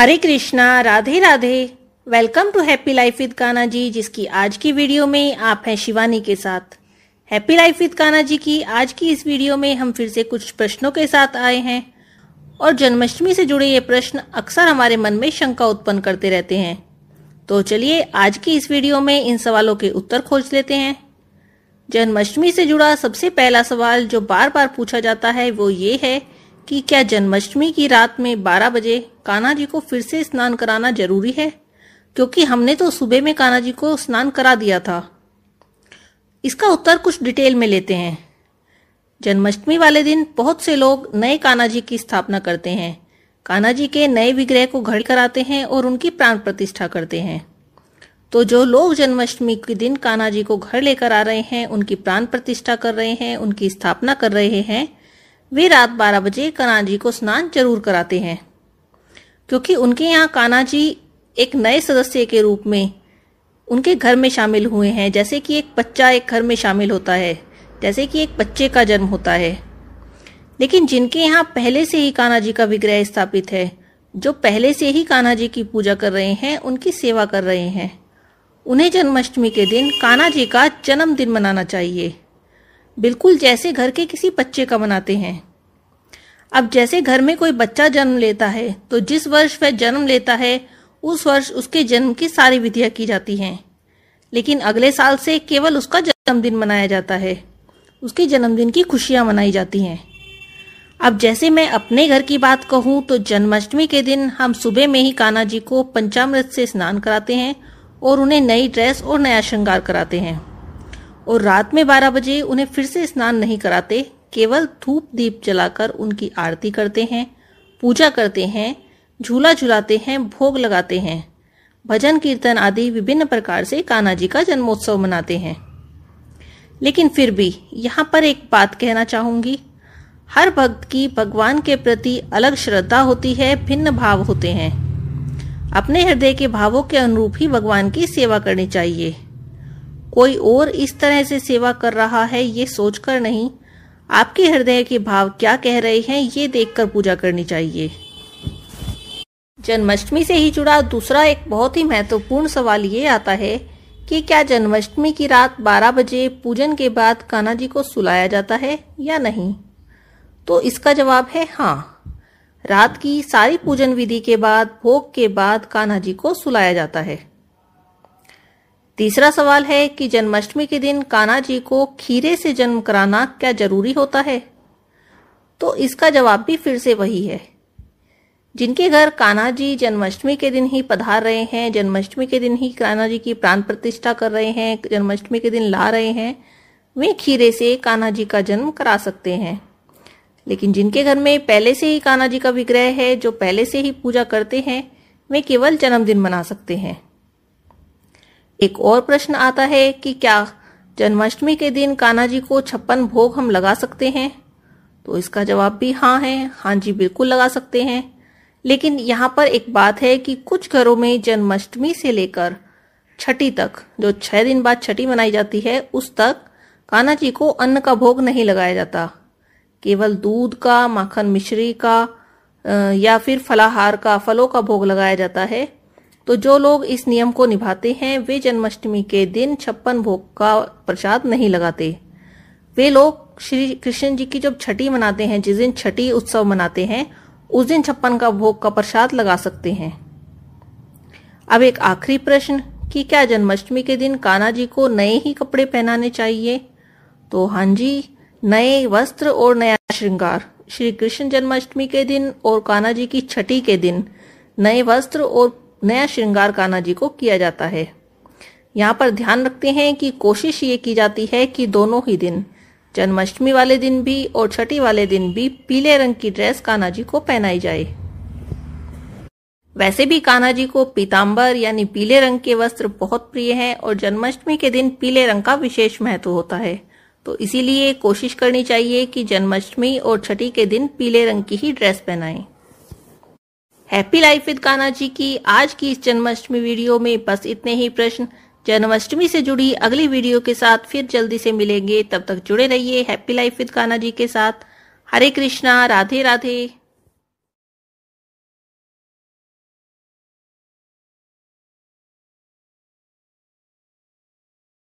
Hare Krishna Radhe Radhe welcome to happy life with Kana ji जिसकी आज की वीडियो में आप हैं शिवानी के साथ happy life with Kana ji की आज की इस वीडियो में हम फिर से कुछ प्रश्नों के साथ आए हैं और जन्माष्टमी से जुड़े ये प्रश्न अक्सर हमारे मन में शंका उत्पन्न करते रहते हैं तो चलिए आज की इस वीडियो में इन सवालों के उत्तर खोज लेते हैं जन्माष्टमी से जुड़ा सबसे पहला सवाल जो बार बार पूछा जाता है वो ये है कि क्या जन्माष्टमी की रात में 12 बजे कान्हा जी को फिर से स्नान कराना जरूरी है क्योंकि हमने तो सुबह में कान्हा जी को स्नान करा दिया था इसका उत्तर कुछ डिटेल में लेते हैं जन्माष्टमी वाले दिन बहुत से लोग नए कान्हा जी की स्थापना करते हैं कान्हा जी के नए विग्रह को घड़ कराते हैं और उनकी प्राण प्रतिष्ठा करते हैं तो जो लोग जन्माष्टमी के दिन कान्हा जी को घर लेकर आ रहे हैं उनकी प्राण प्रतिष्ठा कर रहे हैं उनकी स्थापना कर रहे हैं वे रात बारह बजे कान्हा जी को स्नान जरूर कराते हैं क्योंकि उनके यहाँ कान्हा जी एक नए सदस्य के रूप में उनके घर में शामिल हुए हैं जैसे कि एक बच्चा एक घर में शामिल होता है जैसे कि एक बच्चे का जन्म होता है लेकिन जिनके यहाँ पहले से ही कान्हा जी का विग्रह स्थापित है जो पहले से ही कान्हा जी की पूजा कर रहे हैं उनकी सेवा कर रहे हैं उन्हें जन्माष्टमी के दिन कान्हा जी का जन्मदिन मनाना चाहिए बिल्कुल जैसे घर के किसी बच्चे का मनाते हैं अब जैसे घर में कोई बच्चा जन्म लेता है तो जिस वर्ष वह जन्म लेता है उस वर्ष उसके जन्म की सारी विधियाँ की जाती हैं लेकिन अगले साल से केवल उसका जन्मदिन मनाया जाता है उसके जन्मदिन की खुशियाँ मनाई जाती हैं अब जैसे मैं अपने घर की बात कहूँ तो जन्माष्टमी के दिन हम सुबह में ही कान्हा जी को पंचामृत से स्नान कराते हैं और उन्हें नई ड्रेस और नया श्रृंगार कराते हैं और रात में बारह बजे उन्हें फिर से स्नान नहीं कराते केवल धूप दीप जलाकर उनकी आरती करते हैं पूजा करते हैं झूला झुलाते हैं भोग लगाते हैं भजन कीर्तन आदि विभिन्न प्रकार से कान्हा जी का जन्मोत्सव मनाते हैं लेकिन फिर भी यहाँ पर एक बात कहना चाहूंगी हर भक्त की भगवान के प्रति अलग श्रद्धा होती है भिन्न भाव होते हैं अपने हृदय के भावों के अनुरूप ही भगवान की सेवा करनी चाहिए कोई और इस तरह से सेवा कर रहा है ये सोचकर नहीं आपके हृदय के भाव क्या कह रहे हैं ये देखकर पूजा करनी चाहिए जन्माष्टमी से ही जुड़ा दूसरा एक बहुत ही महत्वपूर्ण सवाल ये आता है कि क्या जन्माष्टमी की रात 12 बजे पूजन के बाद कान्हा जी को सुलाया जाता है या नहीं तो इसका जवाब है हाँ रात की सारी पूजन विधि के बाद भोग के बाद कान्हा जी को सुलाया जाता है तीसरा सवाल है कि जन्माष्टमी के दिन कान्हा जी को खीरे से जन्म कराना क्या जरूरी होता है तो इसका जवाब भी फिर से वही है जिनके घर कान्हा जी जन्माष्टमी के दिन ही पधार रहे हैं जन्माष्टमी के दिन ही कान्हा जी की प्राण प्रतिष्ठा कर रहे हैं जन्माष्टमी के दिन ला रहे हैं वे खीरे से कान्हा जी का जन्म करा सकते हैं लेकिन जिनके घर में पहले से ही कान्हा जी का विग्रह है जो पहले से ही पूजा करते हैं वे केवल जन्मदिन मना सकते हैं एक और प्रश्न आता है कि क्या जन्माष्टमी के दिन कान्हा जी को छप्पन भोग हम लगा सकते हैं तो इसका जवाब भी हाँ है हाँ जी बिल्कुल लगा सकते हैं लेकिन यहाँ पर एक बात है कि कुछ घरों में जन्माष्टमी से लेकर छठी तक जो छह दिन बाद छठी मनाई जाती है उस तक कान्हा जी को अन्न का भोग नहीं लगाया जाता केवल दूध का माखन मिश्री का या फिर फलाहार का फलों का भोग लगाया जाता है तो जो लोग इस नियम को निभाते हैं वे जन्माष्टमी के दिन छप्पन भोग का प्रसाद नहीं लगाते वे लोग श्री कृष्ण जी की जब छठी मनाते हैं जिस दिन छठी उत्सव मनाते हैं उस दिन छप्पन का भोग का प्रसाद लगा सकते हैं अब एक आखिरी प्रश्न कि क्या जन्माष्टमी के दिन कान्हा जी को नए ही कपड़े पहनाने चाहिए तो हाँ जी नए वस्त्र और नया श्रृंगार श्री कृष्ण जन्माष्टमी के दिन और कान्हा जी की छठी के दिन नए वस्त्र और नया श्रृंगार कान्हा जी को किया जाता है यहाँ पर ध्यान रखते हैं कि कोशिश ये की जाती है कि दोनों ही दिन जन्माष्टमी वाले दिन भी और छठी वाले दिन भी पीले रंग की ड्रेस कान्हा जी को पहनाई जाए वैसे भी कान्हा जी को पीताम्बर यानी पीले रंग के वस्त्र बहुत प्रिय हैं और जन्माष्टमी के दिन पीले रंग का विशेष महत्व होता है तो इसीलिए कोशिश करनी चाहिए कि जन्माष्टमी और छठी के दिन पीले रंग की ही ड्रेस पहनाएं। Happy life with Kana ji की आज की इस जन्माष्टमी वीडियो में बस इतने ही प्रश्न जन्माष्टमी से जुड़ी अगली वीडियो के साथ फिर जल्दी से मिलेंगे तब तक जुड़े रहिए हैप्पी लाइफ विद काना जी के साथ हरे कृष्णा राधे राधे